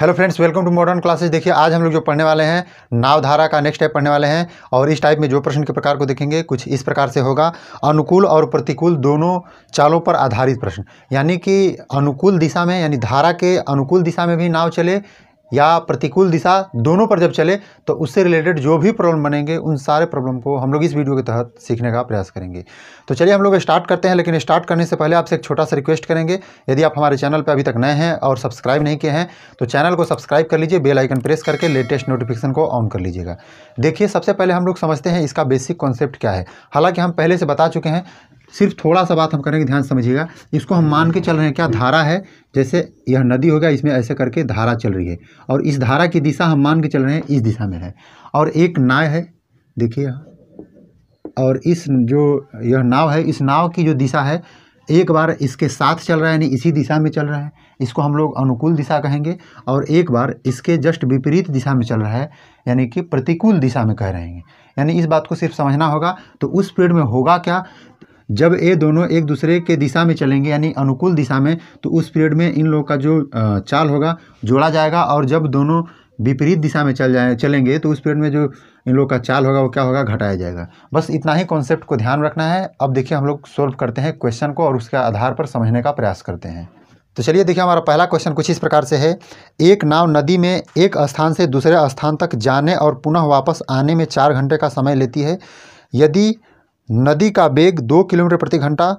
hello friends welcome to modern classes देखिए आज हम लोग जो पढ़ने वाले हैं नावधारा का नेक्स्ट टाइप पढ़ने वाले हैं और इस टाइप में जो प्रश्न के प्रकार को देखेंगे कुछ इस प्रकार से होगा अनुकूल और प्रतिकूल दोनों चालों पर आधारित प्रश्न यानी कि अनुकूल दिशा में यानी धारा के अनुकूल दिशा में भी नाव चले या प्रतिकूल दिशा दोनों पर जब चले तो उससे रिलेटेड जो भी प्रॉब्लम बनेंगे उन सारे प्रॉब्लम को हम लोग इस वीडियो के तहत सीखने का प्रयास करेंगे तो चलिए हम लोग स्टार्ट करते हैं लेकिन स्टार्ट करने से पहले आपसे एक छोटा सा रिक्वेस्ट करेंगे यदि आप हमारे चैनल पर अभी तक नए हैं और सब्सक्राइब नहीं किए हैं तो चैनल को सब्सक्राइब कर लीजिए बेल आइकन प्रेस करके लेटेस्ट नोटिफिकेशन को ऑन कर लीजिएगा देखिए सबसे पहले हम लोग समझते हैं इसका बेसिक कॉन्सेप्ट क्या है हालाँकि हम पहले से बता चुके हैं सिर्फ थोड़ा सा बात हम करेंगे ध्यान समझिएगा इसको हम मान के चल रहे हैं क्या धारा है जैसे यह नदी हो गया इसमें ऐसे करके धारा चल रही है और इस धारा की दिशा हम मान के चल रहे हैं इस दिशा में है और एक नाव है देखिए और इस जो यह नाव है इस नाव की जो दिशा है एक बार इसके साथ चल रहा है यानी इसी दिशा में चल रहा है इसको हम लोग अनुकूल दिशा कहेंगे और एक बार इसके जस्ट विपरीत दिशा में चल रहा है यानी कि प्रतिकूल दिशा में कह रहे हैं यानी इस बात को सिर्फ समझना होगा तो उस पीरियड में होगा क्या जब ये दोनों एक दूसरे के दिशा में चलेंगे यानी अनुकूल दिशा में तो उस पीरियड में इन लोगों का जो चाल होगा जोड़ा जाएगा और जब दोनों विपरीत दिशा में चल जाए चलेंगे तो उस पीरियड में जो इन लोगों का चाल होगा वो क्या होगा घटाया जाएगा बस इतना ही कॉन्सेप्ट को ध्यान रखना है अब देखिए हम लोग सोल्व करते हैं क्वेश्चन को और उसके आधार पर समझने का प्रयास करते हैं तो चलिए देखिए हमारा पहला क्वेश्चन कुछ इस प्रकार से है एक नाव नदी में एक स्थान से दूसरे स्थान तक जाने और पुनः वापस आने में चार घंटे का समय लेती है यदि नदी का वेग दो किलोमीटर प्रति घंटा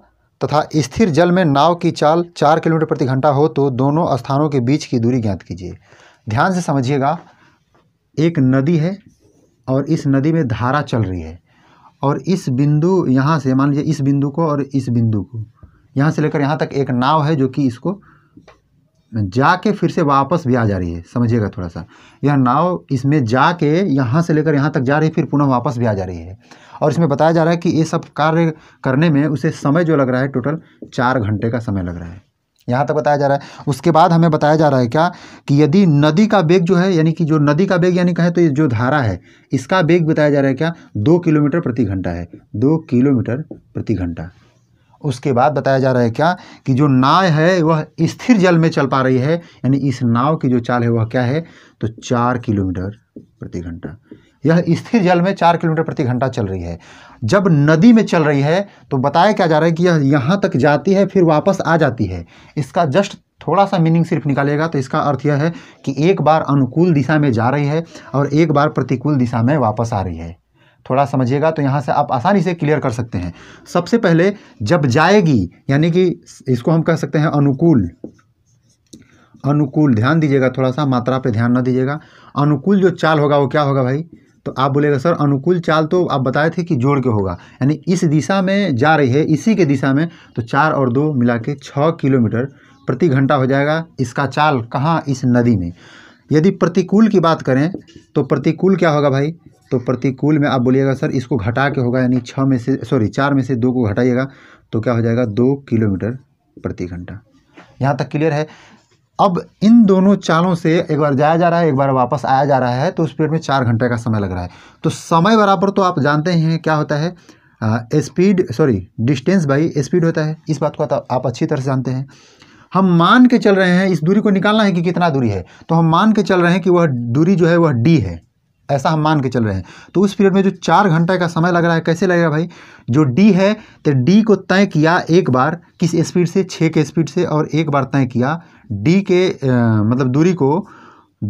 तथा स्थिर जल में नाव की चाल चार किलोमीटर प्रति घंटा हो तो दोनों स्थानों के बीच की दूरी ज्ञात कीजिए ध्यान से समझिएगा एक नदी है और इस नदी में धारा चल रही है और इस बिंदु यहाँ से मान लीजिए इस बिंदु को और इस बिंदु को यहाँ से लेकर यहाँ तक एक नाव है जो कि इसको जाके फिर से वापस भी आ जा रही है समझिएगा थोड़ा सा यह नाव इसमें जाके यहाँ से लेकर यहाँ तक जा रही है फिर पुनः वापस भी आ जा रही है और इसमें बताया जा रहा है कि ये सब कार्य करने में उसे समय जो लग रहा है टोटल चार घंटे का समय लग रहा है यहाँ तक बताया जा रहा है उसके बाद हमें बताया जा रहा है क्या कि यदि नदी का बेग जो है यानी कि जो नदी का बेग यानी कहें तो ये जो धारा है इसका बेग बताया जा रहा है क्या दो किलोमीटर प्रति घंटा है दो किलोमीटर प्रति घंटा उसके बाद बताया जा रहा है क्या कि जो नाव है वह स्थिर जल में चल पा रही है यानी इस नाव की जो चाल है वह क्या है तो चार किलोमीटर प्रति घंटा यह स्थिर जल में चार किलोमीटर प्रति घंटा चल रही है जब नदी में चल रही है तो बताया क्या जा रहा है कि यह यहाँ तक जाती है फिर वापस आ जाती है इसका जस्ट थोड़ा सा मीनिंग सिर्फ निकालेगा तो इसका अर्थ यह है कि एक बार अनुकूल दिशा में जा रही है और एक बार प्रतिकूल दिशा में वापस आ रही है थोड़ा समझिएगा तो यहाँ से आप आसानी से क्लियर कर सकते हैं सबसे पहले जब जाएगी यानी कि इसको हम कह सकते हैं अनुकूल अनुकूल ध्यान दीजिएगा थोड़ा सा मात्रा पे ध्यान ना दीजिएगा अनुकूल जो चाल होगा वो क्या होगा भाई तो आप बोलेगा सर अनुकूल चाल तो आप बताए थे कि जोड़ के होगा यानी इस दिशा में जा रही है इसी के दिशा में तो चार और दो मिला के छः किलोमीटर प्रति घंटा हो जाएगा इसका चाल कहाँ इस नदी में यदि प्रतिकूल की बात करें तो प्रतिकूल क्या होगा भाई तो प्रतिकूल में आप बोलिएगा सर इसको घटा के होगा यानी छः में से सॉरी चार में से दो को घटाइएगा तो क्या हो जाएगा दो किलोमीटर प्रति घंटा यहाँ तक क्लियर है अब इन दोनों चालों से एक बार जाया जा रहा है एक बार वापस आया जा रहा है तो उस पीरियड में चार घंटे का समय लग रहा है तो समय बराबर तो आप जानते हैं क्या होता है speed sorry distance by speed होता है इस बात को आप अच्छी तरह से जानते हैं हम मान के चल रहे हैं इस दूरी को निकालना है कि कितना दूरी है तो हम मान के चल रहे हैं कि वह दूरी जो है वह डी है ऐसा हम मान के चल रहे हैं तो उस पीरियड में जो चार घंटे का समय लग रहा है कैसे लगेगा भाई जो डी है तो डी को तय किया एक बार किस स्पीड से छः के स्पीड से और एक बार तय किया डी के आ, मतलब दूरी को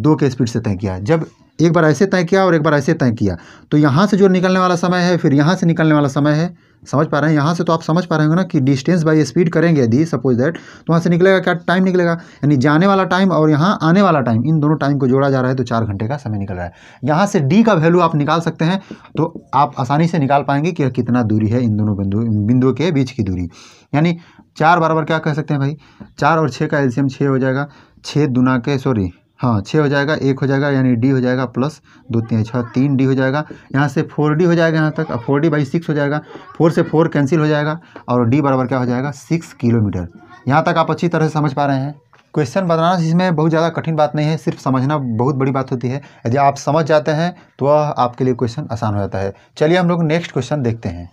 दो के स्पीड से तय किया जब एक बार ऐसे तय किया और एक बार ऐसे तय किया तो यहाँ से जो निकलने वाला समय है फिर यहाँ से निकलने वाला समय है समझ पा रहे हैं यहाँ से तो आप समझ पा रहे होंगे ना कि डिस्टेंस बाई स्पीड करेंगे यदि सपोज दैट तो वहाँ से निकलेगा क्या टाइम निकलेगा यानी जाने वाला टाइम और यहाँ आने वाला टाइम इन दोनों टाइम को जोड़ा जा रहा है तो चार घंटे का समय निकल रहा है यहाँ से डी का वैल्यू आप निकाल सकते हैं तो आप आसानी से निकाल पाएंगे कि कितना दूरी है इन दोनों बिंदु बिंदुओं के बीच की दूरी यानी चार बराबर क्या कह सकते हैं भाई चार और छः का एल्सियम छः हो जाएगा छः दुना के सॉरी हाँ छः हो जाएगा एक हो जाएगा यानी डी हो जाएगा प्लस दो तीन छः तीन डी हो जाएगा यहाँ से फोर डी हो जाएगा यहाँ तक अब फोर डी बाई सिक्स हो जाएगा फोर से फोर कैंसिल हो जाएगा और डी बराबर क्या हो जाएगा सिक्स किलोमीटर यहाँ तक आप अच्छी तरह से समझ पा रहे हैं क्वेश्चन बनाना इसमें बहुत ज़्यादा कठिन बात नहीं है सिर्फ समझना बहुत बड़ी बात होती है यदि आप समझ जाते हैं तो वह आपके लिए क्वेश्चन आसान हो जाता है चलिए हम लोग नेक्स्ट क्वेश्चन देखते हैं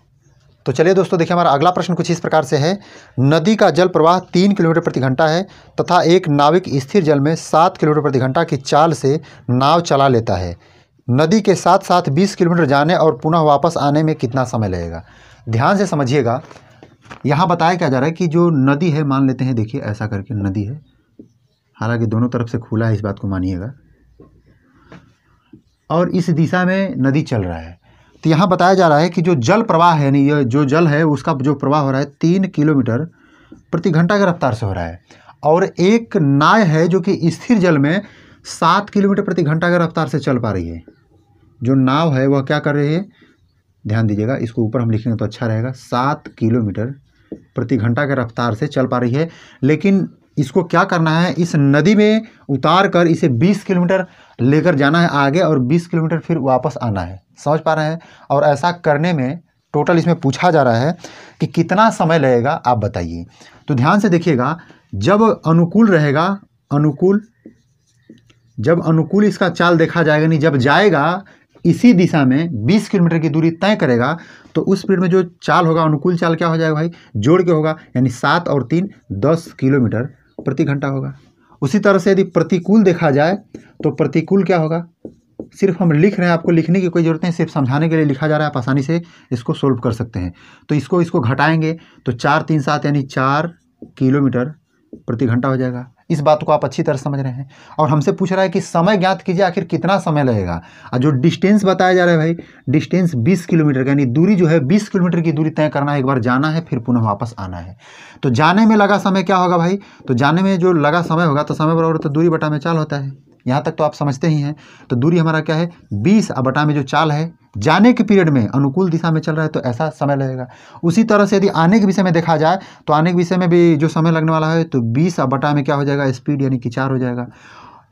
तो चलिए दोस्तों देखिए हमारा अगला प्रश्न कुछ इस प्रकार से है नदी का जल प्रवाह तीन किलोमीटर प्रति घंटा है तथा एक नाविक स्थिर जल में सात किलोमीटर प्रति घंटा की चाल से नाव चला लेता है नदी के साथ साथ बीस किलोमीटर जाने और पुनः वापस आने में कितना समय लगेगा ध्यान से समझिएगा यहाँ बताया क्या जा रहा है कि जो नदी है मान लेते हैं देखिए ऐसा करके नदी है हालांकि दोनों तरफ से खुला है इस बात को मानिएगा और इस दिशा में नदी चल रहा है तो यहाँ बताया जा रहा है कि जो जल प्रवाह है यानी जो जल है उसका जो प्रवाह हो रहा है तीन किलोमीटर प्रति घंटा की रफ्तार से हो रहा है और एक नाय है जो कि स्थिर जल में सात किलोमीटर प्रति घंटा की रफ्तार से चल पा रही है जो नाव है वह क्या कर रही है ध्यान दीजिएगा इसको ऊपर हम लिखेंगे तो अच्छा रहेगा सात किलोमीटर प्रति घंटा की रफ्तार से चल पा रही है लेकिन इसको क्या करना है इस नदी में उतार कर इसे 20 किलोमीटर लेकर जाना है आगे और 20 किलोमीटर फिर वापस आना है समझ पा रहे हैं और ऐसा करने में टोटल इसमें पूछा जा रहा है कि कितना समय लगेगा आप बताइए तो ध्यान से देखिएगा जब अनुकूल रहेगा अनुकूल जब अनुकूल इसका चाल देखा जाएगा नहीं जब जाएगा इसी दिशा में 20 किलोमीटर की दूरी तय करेगा तो उस स्पीड में जो चाल होगा अनुकूल चाल क्या हो जाएगा भाई जोड़ के होगा यानी सात और तीन दस किलोमीटर प्रति घंटा होगा उसी तरह से यदि प्रतिकूल देखा जाए तो प्रतिकूल क्या होगा सिर्फ हम लिख रहे हैं आपको लिखने की कोई ज़रूरत नहीं सिर्फ समझाने के लिए लिखा जा रहा है आप आसानी से इसको सोल्व कर सकते हैं तो इसको इसको घटाएंगे तो चार तीन सात यानी चार किलोमीटर प्रति घंटा हो जाएगा इस बात को आप अच्छी तरह समझ रहे हैं और हमसे पूछ रहा है कि समय ज्ञात कीजिए आखिर कितना समय लगेगा और जो डिस्टेंस बताया जा रहा है भाई डिस्टेंस 20 किलोमीटर का यानी दूरी जो है 20 किलोमीटर की दूरी तय करना है एक बार जाना है फिर पुनः वापस आना है तो जाने में लगा समय क्या होगा भाई तो जाने में जो लगा समय होगा तो समय बराबर तो दूरी बटा में चाल होता है यहाँ तक तो आप समझते ही हैं तो दूरी हमारा क्या है बीस अब बटा में जो चाल है जाने के पीरियड में अनुकूल दिशा में चल रहा है तो ऐसा समय लगेगा उसी तरह से यदि आने के विषय में देखा जाए तो आने के विषय में भी जो समय लगने वाला है तो बीस अब बटा में क्या हो जाएगा स्पीड यानी कि चार हो जाएगा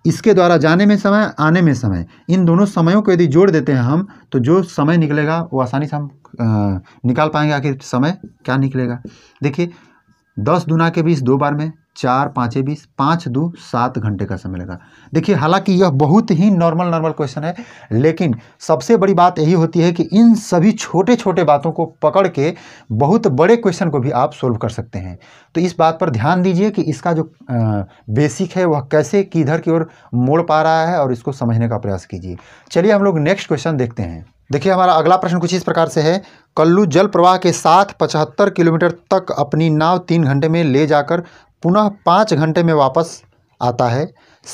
इसके द्वारा जाने में समय आने में समय इन दोनों समयों को यदि जोड़ देते हैं हम तो जो समय निकलेगा वो आसानी से हम निकाल पाएंगे आखिर समय क्या निकलेगा देखिए दस दुना के बीस दो बार में चार पाँचे बीस पाँच दो सात घंटे का समय लगा देखिए हालांकि यह बहुत ही नॉर्मल नॉर्मल क्वेश्चन है लेकिन सबसे बड़ी बात यही होती है कि इन सभी छोटे छोटे बातों को पकड़ के बहुत बड़े क्वेश्चन को भी आप सोल्व कर सकते हैं तो इस बात पर ध्यान दीजिए कि इसका जो बेसिक है वह कैसे किधर की ओर मोड़ पा रहा है और इसको समझने का प्रयास कीजिए चलिए हम लोग नेक्स्ट क्वेश्चन देखते हैं देखिए हमारा अगला प्रश्न कुछ इस प्रकार से है कल्लू जल प्रवाह के साथ पचहत्तर किलोमीटर तक अपनी नाव तीन घंटे में ले जाकर पुनः पाँच घंटे में वापस आता है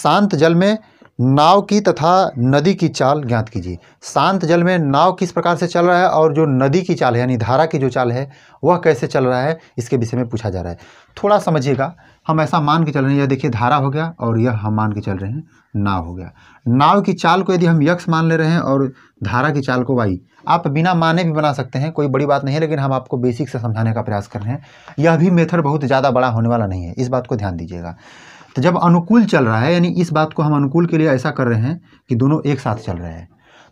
शांत जल में नाव की तथा नदी की चाल ज्ञात कीजिए शांत जल में नाव किस प्रकार से चल रहा है और जो नदी की चाल है यानी धारा की जो चाल है वह कैसे चल रहा है इसके विषय में पूछा जा रहा है थोड़ा समझिएगा हम ऐसा मान के चल रहे हैं यह देखिए धारा हो गया और यह हम मान के चल रहे हैं नाव हो गया नाव की चाल को यदि हम यक्ष मान ले रहे हैं और धारा की चाल को वाई आप बिना माने भी बना सकते हैं कोई बड़ी बात नहीं है लेकिन हम आपको बेसिक से समझाने का प्रयास कर रहे हैं यह भी मेथड बहुत ज़्यादा बड़ा होने वाला नहीं है इस बात को ध्यान दीजिएगा तो जब अनुकूल चल रहा है यानी इस बात को हम अनुकूल के लिए ऐसा कर रहे हैं कि दोनों एक साथ चल रहे हैं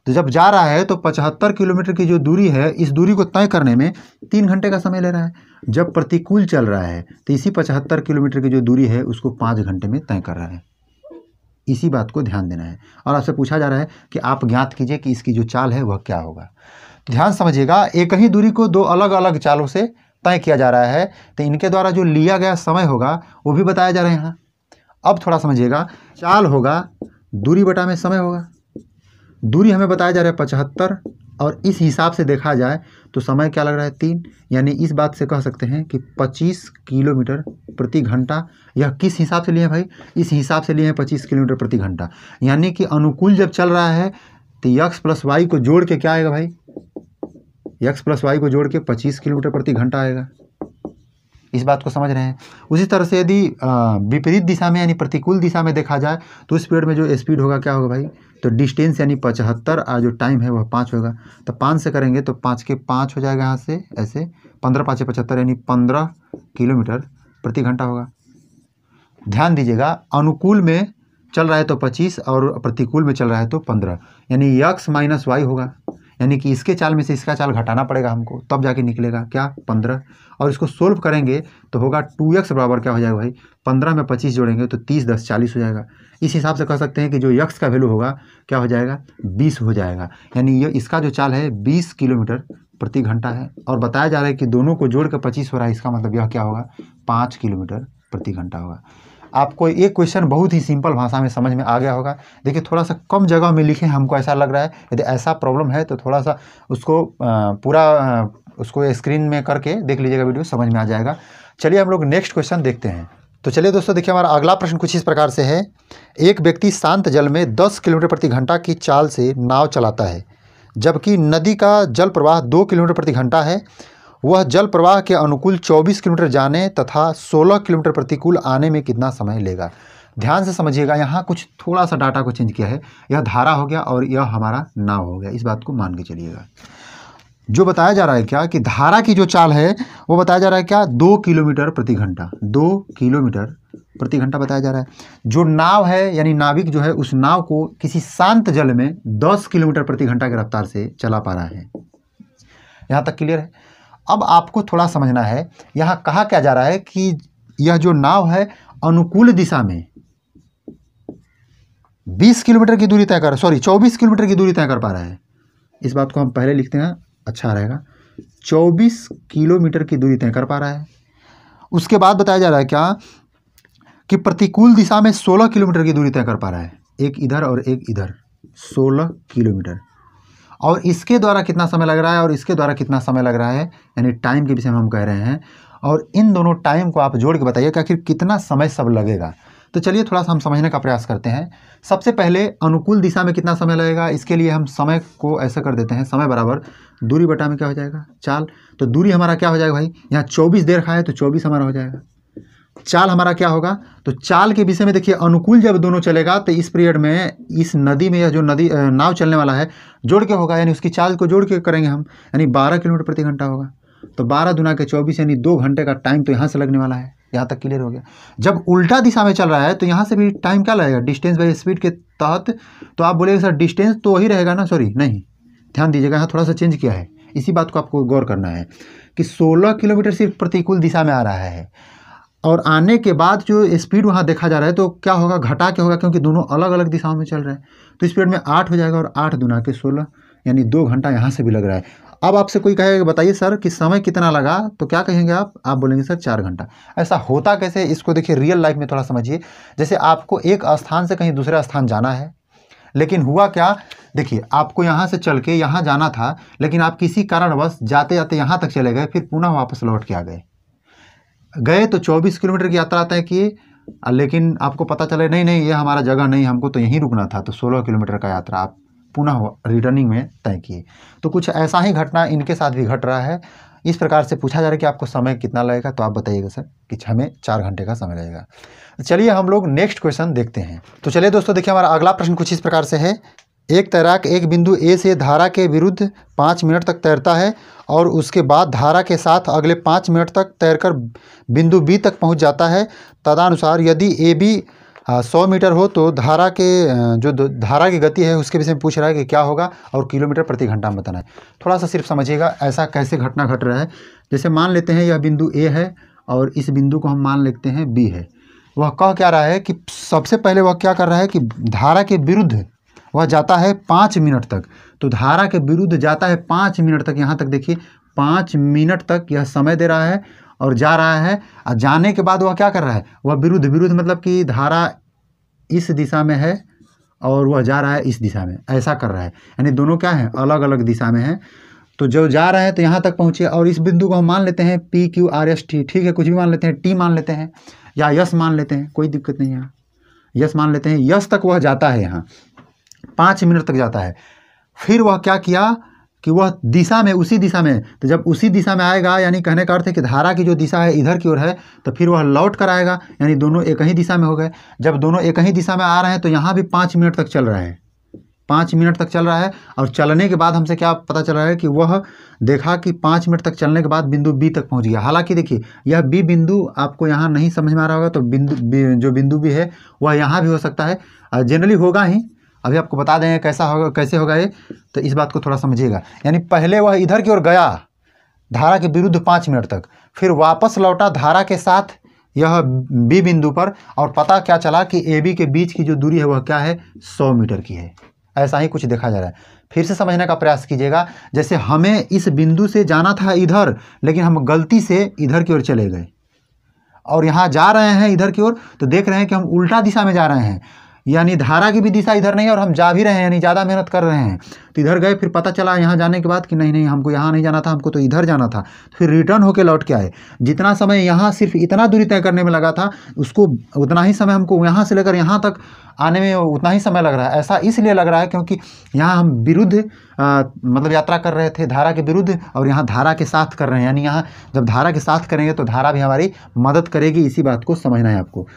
तो जब जा रहा है तो पचहत्तर किलोमीटर की जो दूरी है इस दूरी को तय करने में तीन घंटे का समय ले रहा है जब प्रतिकूल चल रहा है तो इसी पचहत्तर किलोमीटर की जो दूरी है उसको पाँच घंटे में तय कर रहा है इसी बात को ध्यान देना है और आपसे पूछा जा रहा है कि आप ज्ञात कीजिए कि इसकी जो चाल है वह क्या होगा तो ध्यान समझिएगा एक ही दूरी को दो अलग अलग चालों से तय किया जा रहा है तो इनके द्वारा जो लिया गया समय होगा वो भी बताया जा रहा है यहाँ अब थोड़ा समझिएगा चाल होगा दूरी बटा में समय होगा दूरी हमें बताया जा रहा है पचहत्तर और इस हिसाब से देखा जाए तो समय क्या लग रहा है तीन यानी इस बात से कह सकते हैं कि पच्चीस किलोमीटर प्रति घंटा यह किस हिसाब से लिए हैं भाई इस हिसाब से लिए हैं पच्चीस किलोमीटर प्रति घंटा यानी कि अनुकूल जब चल रहा है तो यक्स प्लस वाई को जोड़ के क्या आएगा भाई यक्स प्लस वाई को जोड़ के पच्चीस किलोमीटर प्रति घंटा आएगा इस बात को समझ रहे हैं उसी तरह से यदि विपरीत दिशा में यानी प्रतिकूल दिशा में देखा जाए तो उस पीरियड में जो स्पीड होगा क्या होगा भाई तो डिस्टेंस यानी पचहत्तर और जो टाइम है वह पाँच होगा तो पाँच से करेंगे तो पाँच के पाँच हो जाएगा यहाँ से ऐसे पंद्रह पाँच पचहत्तर यानी पंद्रह किलोमीटर प्रति घंटा होगा ध्यान दीजिएगा अनुकूल में चल रहा है तो पच्चीस और प्रतिकूल में चल रहा है तो पंद्रह यानी यक्स माइनस वाई होगा यानी कि इसके चाल में से इसका चाल घटाना पड़ेगा हमको तब जाके निकलेगा क्या पंद्रह और इसको सोल्व करेंगे तो होगा टू एक्स बराबर क्या हो जाएगा भाई पंद्रह में पच्चीस जोड़ेंगे तो तीस दस चालीस हो जाएगा इस हिसाब से कह सकते हैं कि जो यक्स का वैल्यू होगा क्या हो जाएगा बीस हो जाएगा यानी ये इसका जो चाल है बीस किलोमीटर प्रति घंटा है और बताया जा रहा है कि दोनों को जोड़ कर पच्चीस हो रहा है इसका मतलब यह क्या होगा पाँच किलोमीटर प्रति घंटा होगा आपको ये क्वेश्चन बहुत ही सिंपल भाषा में समझ में आ गया होगा देखिए थोड़ा सा कम जगह में लिखे हमको ऐसा लग रहा है यदि ऐसा प्रॉब्लम है तो थोड़ा सा उसको पूरा उसको स्क्रीन में करके देख लीजिएगा वीडियो समझ में आ जाएगा चलिए हम लोग नेक्स्ट क्वेश्चन देखते हैं तो चलिए दोस्तों देखिए हमारा अगला प्रश्न कुछ इस प्रकार से है एक व्यक्ति शांत जल में 10 किलोमीटर प्रति घंटा की चाल से नाव चलाता है जबकि नदी का जल प्रवाह 2 किलोमीटर प्रति घंटा है वह जल प्रवाह के अनुकूल 24 किलोमीटर जाने तथा 16 किलोमीटर प्रतिकूल आने में कितना समय लेगा ध्यान से समझिएगा यहाँ कुछ थोड़ा सा डाटा को चेंज किया है यह धारा हो गया और यह हमारा नाव हो गया इस बात को मान के चलिएगा जो बताया जा रहा है क्या कि धारा की जो चाल है वो बताया जा रहा है क्या दो किलोमीटर प्रति घंटा दो किलोमीटर प्रति घंटा बताया जा रहा है जो नाव है यानी नाविक जो है उस नाव को किसी शांत जल में दस किलोमीटर प्रति घंटा की रफ्तार से चला पा रहा है यहाँ तक क्लियर है अब आपको थोड़ा समझना है यहाँ कहा क्या जा रहा है कि यह जो नाव है अनुकूल दिशा में 20 किलोमीटर की दूरी तय कर सॉरी 24 किलोमीटर की दूरी तय कर पा रहा है इस बात को हम पहले लिखते हैं अच्छा रहेगा 24 किलोमीटर की दूरी तय कर पा रहा है उसके बाद बताया जा रहा है क्या कि प्रतिकूल दिशा में 16 किलोमीटर की दूरी तय कर पा रहा है एक इधर और एक इधर 16 किलोमीटर और इसके द्वारा कितना समय लग रहा है और इसके द्वारा कितना समय लग रहा है यानी टाइम के विषय में हम कह रहे हैं और इन दोनों टाइम को आप जोड़ के बताइए कि आखिर कितना समय सब लगेगा तो चलिए थोड़ा सा हम समझने का प्रयास करते हैं सबसे पहले अनुकूल दिशा में कितना समय लगेगा इसके लिए हम समय को ऐसा कर देते हैं समय बराबर दूरी बटा में क्या हो जाएगा चाल तो दूरी हमारा क्या हो जाएगा भाई यहाँ चौबीस दे रखा है तो चौबीस हमारा हो जाएगा चाल हमारा क्या होगा तो चाल के विषय में देखिए अनुकूल जब दोनों चलेगा तो इस पीरियड में इस नदी में यह जो नदी नाव चलने वाला है जोड़ के होगा यानी उसकी चाल को जोड़ के करेंगे हम यानी बारह किलोमीटर प्रति घंटा होगा तो बारह दुना के चौबीस यानी दो घंटे का टाइम तो यहाँ से लगने वाला है यहाँ तक क्लियर हो गया जब उल्टा दिशा में चल रहा है तो यहाँ से भी टाइम क्या लगेगा डिस्टेंस बाई स्पीड के तहत तो आप बोलेंगे सर डिस्टेंस तो वही रहेगा ना सॉरी नहीं ध्यान दीजिएगा यहाँ थोड़ा सा चेंज किया है इसी बात को आपको गौर करना है कि 16 किलोमीटर सिर्फ प्रतिकूल दिशा में आ रहा है और आने के बाद जो स्पीड वहाँ देखा जा रहा है तो क्या होगा घटा के होगा क्योंकि दोनों अलग अलग दिशाओं में चल रहे हैं तो स्पीड में आठ हो जाएगा और आठ दुना के सोलह यानी दो घंटा यहाँ से भी लग रहा है अब आपसे कोई कहेगा बताइए सर कि समय कितना लगा तो क्या कहेंगे आप आप बोलेंगे सर चार घंटा ऐसा होता कैसे इसको देखिए रियल लाइफ में थोड़ा समझिए जैसे आपको एक स्थान से कहीं दूसरे स्थान जाना है लेकिन हुआ क्या देखिए आपको यहाँ से चल के यहाँ जाना था लेकिन आप किसी कारणवश जाते जाते यहाँ तक चले गए फिर पुनः वापस लौट के आ गए गए तो 24 किलोमीटर की यात्रा तय किए लेकिन आपको पता चले नहीं नहीं ये हमारा जगह नहीं हमको तो यहीं रुकना था तो 16 किलोमीटर का यात्रा आप पुनः रिटर्निंग में तय किए तो कुछ ऐसा ही घटना इनके साथ भी घट रहा है इस प्रकार से पूछा जा रहा है कि आपको समय कितना लगेगा तो आप बताइएगा सर कि हमें चार घंटे का समय लगेगा चलिए हम लोग नेक्स्ट क्वेश्चन देखते हैं तो चलिए दोस्तों देखिए हमारा अगला प्रश्न कुछ इस प्रकार से है एक तैराक एक बिंदु ए से धारा के विरुद्ध पाँच मिनट तक तैरता है और उसके बाद धारा के साथ अगले पाँच मिनट तक तैरकर बिंदु बी तक पहुंच जाता है तदनुसार यदि ए बी सौ मीटर हो तो धारा के जो धारा की गति है उसके विषय में पूछ रहा है कि क्या होगा और किलोमीटर प्रति घंटा में बताना है थोड़ा सा सिर्फ समझिएगा ऐसा कैसे घटना घट रहा है जैसे मान लेते हैं यह बिंदु ए है और इस बिंदु को हम मान लेते हैं बी है वह कह क्या रहा है कि सबसे पहले वह क्या कर रहा है कि धारा के विरुद्ध वह जाता है पाँच मिनट तक तो धारा के विरुद्ध जाता है पाँच मिनट तक यहाँ तक देखिए पाँच मिनट तक यह समय दे रहा है और जा रहा है और जाने के बाद वह क्या कर रहा है वह विरुद्ध विरुद्ध मतलब कि धारा इस दिशा में है और वह जा रहा है इस दिशा में ऐसा कर रहा है यानी दोनों क्या हैं अलग अलग दिशा में हैं तो जो जा रहे हैं तो यहाँ तक पहुँचे और इस बिंदु को हम मान लेते हैं P Q R S T ठीक है कुछ भी मान लेते हैं टी मान लेते हैं या यस मान लेते हैं कोई दिक्कत नहीं है यस मान लेते हैं यस तक वह जाता है यहाँ पाँच मिनट तक जाता है फिर वह क्या किया कि वह दिशा में उसी दिशा में तो जब उसी दिशा में आएगा यानी कहने का अर्थ है कि धारा की जो दिशा है इधर की ओर है तो फिर वह लौट कर आएगा यानी दोनों एक ही दिशा में हो गए जब दोनों एक ही दिशा में आ रहे हैं तो यहाँ भी पाँच मिनट तक चल रहा है पाँच मिनट तक चल रहा है और चलने के बाद हमसे क्या पता चल रहा है कि वह देखा कि पाँच मिनट तक चलने के बाद बिंदु बी तक पहुँच गया हालांकि देखिए यह बी बिंदु आपको यहाँ नहीं समझ में आ रहा होगा तो बिंदु जो बिंदु भी है वह यहाँ भी हो सकता है जनरली होगा ही अभी आपको बता दें कैसा होगा कैसे होगा ये तो इस बात को थोड़ा समझिएगा यानी पहले वह इधर की ओर गया धारा के विरुद्ध पाँच मिनट तक फिर वापस लौटा धारा के साथ यह बी बिंदु पर और पता क्या चला कि ए बी के बीच की जो दूरी है वह क्या है सौ मीटर की है ऐसा ही कुछ देखा जा रहा है फिर से समझने का प्रयास कीजिएगा जैसे हमें इस बिंदु से जाना था इधर लेकिन हम गलती से इधर की ओर चले गए और यहाँ जा रहे हैं इधर की ओर तो देख रहे हैं कि हम उल्टा दिशा में जा रहे हैं यानी धारा की भी दिशा इधर नहीं है और हम जा भी रहे हैं यानी ज़्यादा मेहनत कर रहे हैं तो इधर गए फिर पता चला यहाँ जाने के बाद कि नहीं नहीं हमको यहाँ नहीं जाना था हमको तो इधर जाना था तो फिर रिटर्न होकर लौट के आए जितना समय यहाँ सिर्फ इतना दूरी तय करने में लगा था उसको उतना ही समय हमको यहाँ से लेकर यहाँ तक आने में उतना ही समय लग रहा है ऐसा इसलिए लग रहा है क्योंकि यहाँ हम विरुद्ध मतलब यात्रा कर रहे थे धारा के विरुद्ध और यहाँ धारा के साथ कर रहे हैं यानी यहाँ जब धारा के साथ करेंगे तो धारा भी हमारी मदद करेगी इसी बात को समझना है आपको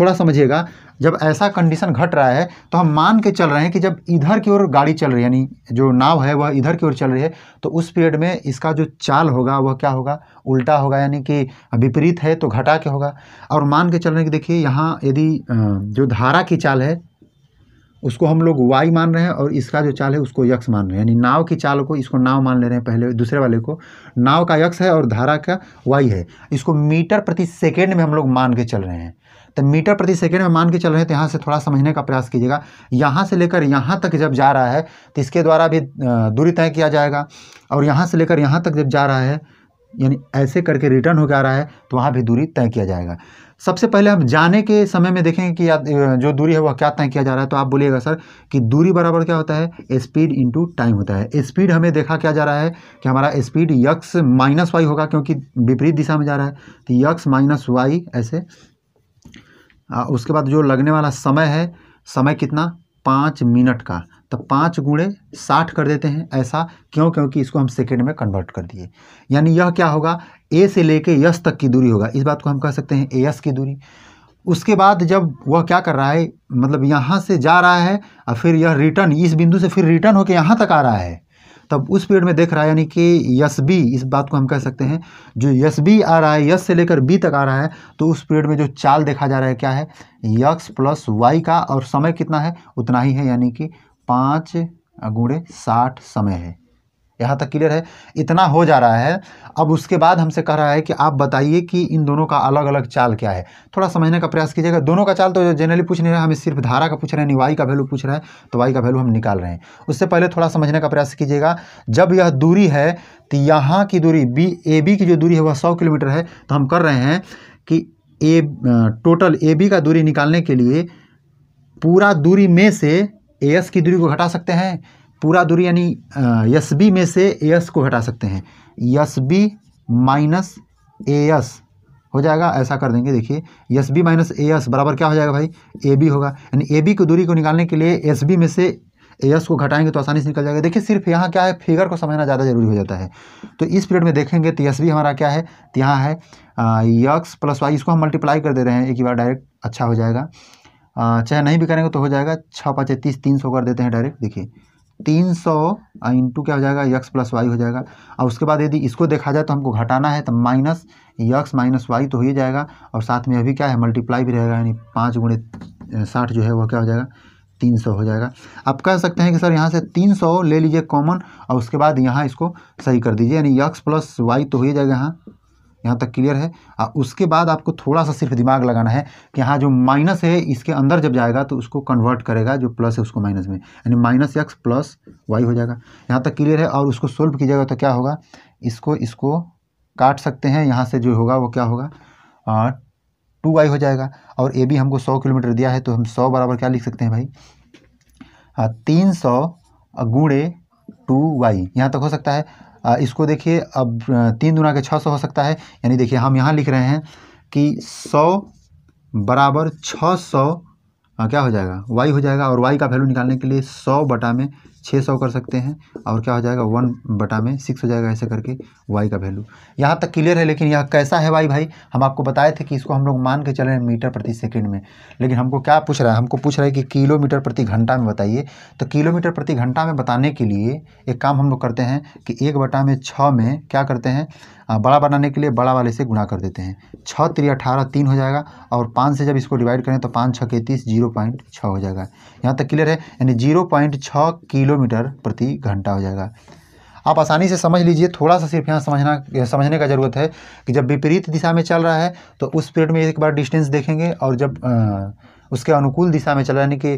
थोड़ा समझिएगा जब ऐसा कंडीशन घट रहा है तो हम मान के चल रहे हैं कि जब इधर की ओर गाड़ी चल रही है यानी जो नाव है वह इधर की ओर चल रही है तो उस पीरियड में इसका जो चाल होगा वह क्या होगा उल्टा होगा यानी कि विपरीत है तो घटा के होगा और मान के चल रहे हैं कि देखिए यहाँ यदि जो धारा की चाल है उसको हम लोग वाई मान रहे हैं और इसका जो चाल है उसको यक्ष मान रहे हैं यानी नाव की चाल को इसको नाव मान ले रहे हैं पहले दूसरे वाले को नाव का यक्ष है और धारा का वाई है इसको मीटर प्रति सेकेंड में हम लोग मान के चल रहे हैं तो मीटर प्रति सेकेंड में मान के चल रहे हैं तो यहाँ से थोड़ा समझने का प्रयास कीजिएगा यहाँ से लेकर यहाँ तक जब जा रहा है तो इसके द्वारा भी दूरी तय किया जाएगा और यहाँ से लेकर यहाँ तक जब जा रहा है यानी ऐसे करके रिटर्न हो आ रहा है तो वहाँ भी दूरी तय किया जाएगा सबसे पहले हम जाने के समय में देखेंगे कि जो दूरी है वह क्या तय किया जा रहा है तो आप बोलिएगा सर कि दूरी बराबर क्या होता है स्पीड इंटू टाइम होता है स्पीड हमें देखा क्या जा रहा है कि हमारा स्पीड यक्स माइनस वाई होगा क्योंकि विपरीत दिशा में जा रहा है तो यक्स माइनस वाई ऐसे हाँ, उसके बाद जो लगने वाला समय है समय कितना पाँच मिनट का तो पाँच गुणे साठ कर देते हैं ऐसा क्यों क्योंकि इसको हम सेकेंड में कन्वर्ट कर दिए यानी यह क्या होगा ए से लेके यस तक की दूरी होगा इस बात को हम कह सकते हैं ए यस की दूरी उसके बाद जब वह क्या कर रहा है मतलब यहाँ से जा रहा है और फिर यह रिटर्न इस बिंदु से फिर रिटर्न होकर यहाँ तक आ रहा है तब उस पीरियड में देख रहा है यानी कि यस बी इस बात को हम कह सकते हैं जो यस बी आ रहा है यस से लेकर बी तक आ रहा है तो उस पीरियड में जो चाल देखा जा रहा है क्या है यक्स प्लस वाई का और समय कितना है उतना ही है यानी कि पाँच गुणे साठ समय है यहाँ तक क्लियर है इतना हो जा रहा है अब उसके बाद हमसे कह रहा है कि आप बताइए कि इन दोनों का अलग अलग चाल क्या है थोड़ा समझने का प्रयास कीजिएगा दोनों का चाल तो जनरली पूछ नहीं रहा हमें सिर्फ धारा का पूछ रहे हैं निवाई का वैल्यू पूछ रहा है तो वाई का वैल्यू हम निकाल रहे हैं उससे पहले थोड़ा समझने का प्रयास कीजिएगा जब यह दूरी है तो यहाँ की दूरी बी ए बी की जो दूरी है वह सौ किलोमीटर है तो हम कर रहे हैं कि ए टोटल ए बी का दूरी निकालने के लिए पूरा दूरी में से ए एस की दूरी को घटा सकते हैं पूरा दूरी यानी यस बी में से ए एस को घटा सकते हैं yes B minus A S हो जाएगा ऐसा कर देंगे देखिए yes B minus A S बराबर क्या हो जाएगा भाई ए बी होगा यानी ए बी की दूरी को निकालने के लिए एस बी में से ए एस को घटाएंगे तो आसानी से निकल जाएगा देखिए सिर्फ यहाँ क्या है फिगर को समझना ज़्यादा जरूरी हो जाता है तो इस पीरियड में देखेंगे तो यस बी हमारा क्या है तो यहाँ है यक्स प्लस वाई इसको हम मल्टीप्लाई कर दे रहे हैं एक ही बार डायरेक्ट अच्छा हो जाएगा चाहे नहीं भी करेंगे तो हो जाएगा छः पाँच तीस तीन सौ कर देते हैं डायरेक्ट देखिए तीन सौ इंटू क्या हो जाएगा यक्स प्लस वाई हो जाएगा और उसके बाद यदि इसको देखा जाए तो हमको घटाना है तो माइनस यक्स माइनस वाई तो हो ही जाएगा और साथ में अभी क्या है मल्टीप्लाई भी रहेगा यानी पाँच गुणे साठ जो है वह क्या हो जाएगा तीन सौ हो जाएगा आप कह सकते हैं कि सर यहाँ से तीन सौ ले लीजिए कॉमन और उसके बाद यहाँ इसको सही कर दीजिए यानी यक्स प्लस वाई तो हो ही जाएगा यहाँ यहाँ तक क्लियर है आ, उसके बाद आपको थोड़ा सा सिर्फ दिमाग लगाना है कि यहाँ जो माइनस है इसके अंदर जब जाएगा तो उसको कन्वर्ट करेगा जो प्लस है उसको माइनस में यानी माइनस एक्स प्लस वाई हो जाएगा यहाँ तक क्लियर है और उसको सोल्व कीजिएगा तो क्या होगा इसको इसको काट सकते हैं यहाँ से जो होगा वो क्या होगा टू वाई हो जाएगा और ए बी हमको सौ किलोमीटर दिया है तो हम सौ बराबर क्या लिख सकते हैं भाई तीन सौ गुणे टू वाई यहाँ तक हो सकता है इसको देखिए अब तीन दुना के छः सौ हो सकता है यानी देखिए हम यहाँ लिख रहे हैं कि सौ बराबर छः सौ क्या हो जाएगा वाई हो जाएगा और वाई का वैल्यू निकालने के लिए सौ बटा में छः सौ कर सकते हैं और क्या हो जाएगा वन बटा में सिक्स हो जाएगा ऐसे करके वाई का वैल्यू यहाँ तक क्लियर है लेकिन यह कैसा है वाई भाई हम आपको बताए थे कि इसको हम लोग मान के चल रहे हैं मीटर प्रति सेकेंड में लेकिन हमको क्या पूछ रहा है हमको पूछ रहा है कि किलोमीटर प्रति घंटा में बताइए तो किलोमीटर प्रति घंटा में बताने के लिए एक काम हम लोग करते हैं कि एक बटा में छः में क्या करते हैं हाँ, बड़ा बनाने के लिए बड़ा वाले से गुणा कर देते हैं छः त्री अठारह तीन हो जाएगा और पाँच से जब इसको डिवाइड करें तो पाँच छः के तीस जीरो पॉइंट छः हो जाएगा यहाँ तक क्लियर है यानी जीरो पॉइंट छः किलोमीटर प्रति घंटा हो जाएगा आप आसानी से समझ लीजिए थोड़ा सा सिर्फ यहाँ समझना समझने का ज़रूरत है कि जब विपरीत दिशा में चल रहा है तो उस पीरियड में एक बार डिस्टेंस देखेंगे और जब उसके अनुकूल दिशा में चल रहा यानी कि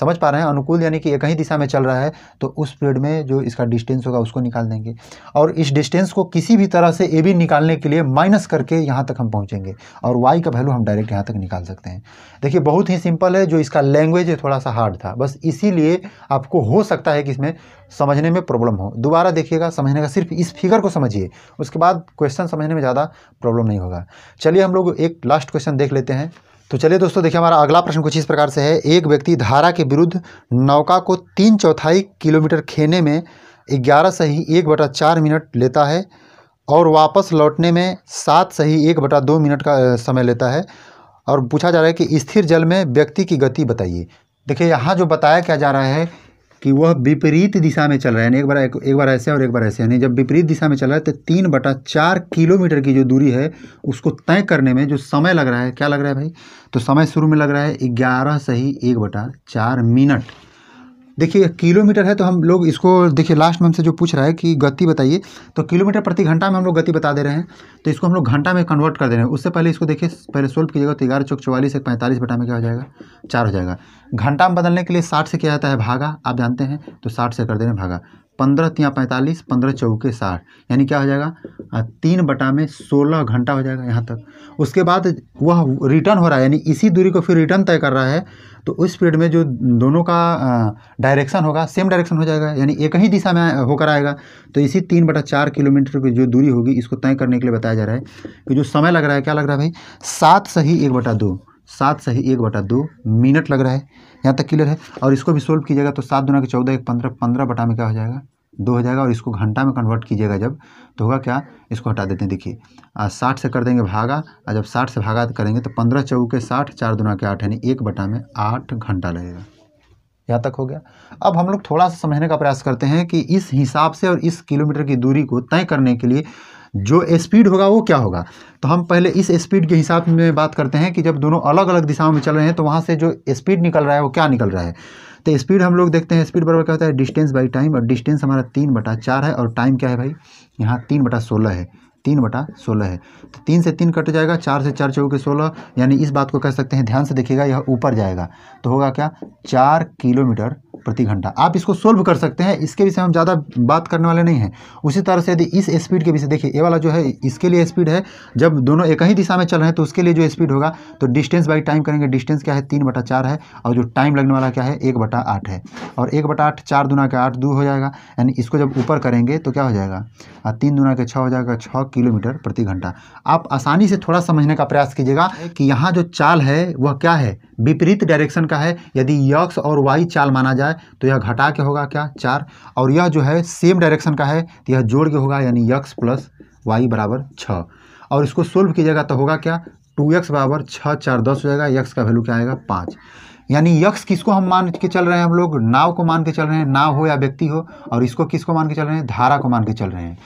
समझ पा रहे हैं अनुकूल यानी कि एक ही दिशा में चल रहा है तो उस पीरियड में जो इसका डिस्टेंस होगा उसको निकाल देंगे और इस डिस्टेंस को किसी भी तरह से ए बी निकालने के लिए माइनस करके यहाँ तक हम पहुँचेंगे और वाई का वैल्यू हम डायरेक्ट यहाँ तक निकाल सकते हैं देखिए बहुत ही सिंपल है जो इसका लैंग्वेज है थोड़ा सा हार्ड था बस इसीलिए आपको हो सकता है कि इसमें समझने में प्रॉब्लम हो दोबारा देखिएगा समझने का सिर्फ इस फिगर को समझिए उसके बाद क्वेश्चन समझने में ज़्यादा प्रॉब्लम नहीं होगा चलिए हम लोग एक लास्ट क्वेश्चन देख लेते हैं तो चलिए दोस्तों देखिए हमारा अगला प्रश्न कुछ इस प्रकार से है एक व्यक्ति धारा के विरुद्ध नौका को तीन चौथाई किलोमीटर खेने में ग्यारह सही एक बटा चार मिनट लेता है और वापस लौटने में सात सही एक बटा दो मिनट का समय लेता है और पूछा जा रहा है कि स्थिर जल में व्यक्ति की गति बताइए देखिए यहाँ जो बताया क्या जा रहा है कि वह विपरीत दिशा में चल रहा है एक बार एक, एक बार ऐसे और एक बार ऐसे यानी जब विपरीत दिशा में चल रहा है तो तीन बटा चार किलोमीटर की जो दूरी है उसको तय करने में जो समय लग रहा है क्या लग रहा है भाई तो समय शुरू में लग रहा है ग्यारह से ही एक बटा चार मिनट देखिए किलोमीटर है तो हम लोग इसको देखिए लास्ट में हमसे जो पूछ रहा है कि गति बताइए तो किलोमीटर प्रति घंटा में हम लोग गति बता दे रहे हैं तो इसको हम लोग घंटा में कन्वर्ट कर दे रहे हैं उससे पहले इसको देखिए पहले सोल्व कीजिएगा तो ग्यारह चौक चौवालीस एक पैंतालीस बटा में क्या हो जाएगा चार हो जाएगा घंटा में बदलने के लिए साठ से किया जाता है भागा आप जानते हैं तो साठ से कर दे रहे हैं भागा पंद्रह तिया पैंतालीस पंद्रह चौके साठ यानी क्या हो जाएगा तीन बटा में सोलह घंटा हो जाएगा यहाँ तक उसके बाद वह रिटर्न हो रहा है यानी इसी दूरी को फिर रिटर्न तय कर रहा है तो उस पीरियड में जो दोनों का डायरेक्शन होगा सेम डायरेक्शन हो जाएगा यानी एक ही दिशा में होकर आएगा तो इसी तीन बटा चार किलोमीटर की जो दूरी होगी इसको तय करने के लिए बताया जा रहा है कि जो समय लग रहा है क्या लग रहा है भाई सात सही एक बटा दो सात सही एक बटा दो मिनट लग रहा है यहाँ तक क्लियर है और इसको भी सोल्व कीजिएगा तो सात दुना के चौदह एक पंद्रह पंद्रह बटा में क्या हो जाएगा दो हो जाएगा और इसको घंटा में कन्वर्ट कीजिएगा जब तो होगा क्या इसको हटा देते हैं देखिए साठ से कर देंगे भागा और जब साठ से भागा करेंगे तो पंद्रह के साठ चार दुना के आठ यानी एक बटा में आठ घंटा लगेगा यहाँ तक हो गया अब हम लोग थोड़ा सा समझने का प्रयास करते हैं कि इस हिसाब से और इस किलोमीटर की दूरी को तय करने के लिए जो स्पीड होगा वो क्या होगा तो हम पहले इस स्पीड के हिसाब में बात करते हैं कि जब दोनों अलग अलग दिशाओं में चल रहे हैं तो वहाँ से जो स्पीड निकल रहा है वो क्या निकल रहा है तो स्पीड हम लोग देखते हैं स्पीड बराबर क्या होता है डिस्टेंस बाई टाइम और डिस्टेंस हमारा तीन बटा चार है और टाइम क्या है भाई यहाँ तीन बटा सोलह है तीन बटा सोलह है तो तीन से तीन कट जाएगा चार से चार चौके सोलह यानी इस बात को कह सकते हैं ध्यान से देखिएगा यह ऊपर जाएगा तो होगा क्या चार किलोमीटर प्रति घंटा आप इसको सोल्व कर सकते हैं इसके विषय हम ज़्यादा बात करने वाले नहीं हैं उसी तरह से यदि इस स्पीड के विषय देखिए ये वाला जो है इसके लिए स्पीड है जब दोनों एक ही दिशा में चल रहे हैं तो उसके लिए जो स्पीड होगा तो डिस्टेंस बाई टाइम करेंगे डिस्टेंस क्या है तीन बटा चार है और जो टाइम लगने वाला क्या है एक बटा आठ है और एक बटा आठ चार दुना के आठ दो हो जाएगा यानी इसको जब ऊपर करेंगे तो क्या हो जाएगा तीन दुना के छः हो जाएगा छः किलोमीटर प्रति घंटा आप आसानी से थोड़ा समझने का प्रयास कीजिएगा कि यहाँ जो चाल है वह क्या है विपरीत डायरेक्शन का है यदि यक्स और वाई चाल माना जाए तो यह घटा के होगा क्या चार और यह जो है सेम डायरेक्शन का है तो यह जोड़ के होगा यानी यक्स प्लस वाई बराबर छः और इसको सोल्व कीजिएगा तो होगा क्या टू यक्स बराबर छः चार दस हो जाएगा यक्स का वैल्यू क्या आएगा पाँच यानी यक्ष किसको हम मान के चल रहे हैं हम लोग नाव को मान के चल रहे हैं नाव हो या व्यक्ति हो और इसको किसको मान के चल रहे हैं धारा को मान के चल रहे हैं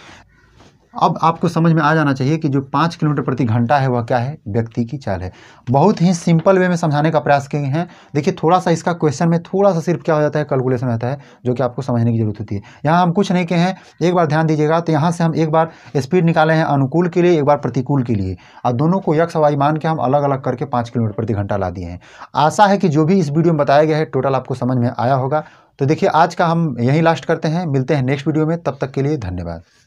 अब आपको समझ में आ जाना चाहिए कि जो पाँच किलोमीटर प्रति घंटा है वह क्या है व्यक्ति की चाल है बहुत ही सिंपल वे में समझाने का प्रयास किए हैं देखिए थोड़ा सा इसका क्वेश्चन में थोड़ा सा सिर्फ क्या हो जाता है कैलकुलेशन रहता है जो कि आपको समझने की जरूरत होती है यहाँ हम कुछ नहीं कहे हैं एक बार ध्यान दीजिएगा तो यहाँ से हम एक बार स्पीड निकाले हैं अनुकूल के लिए एक बार प्रतिकूल के लिए और दोनों को यक सवाई मान के हम अलग अलग करके पाँच किलोमीटर प्रति घंटा ला दिए हैं आशा है कि जो भी इस वीडियो में बताया गया है टोटल आपको समझ में आया होगा तो देखिए आज का हम यहीं लास्ट करते हैं मिलते हैं नेक्स्ट वीडियो में तब तक के लिए धन्यवाद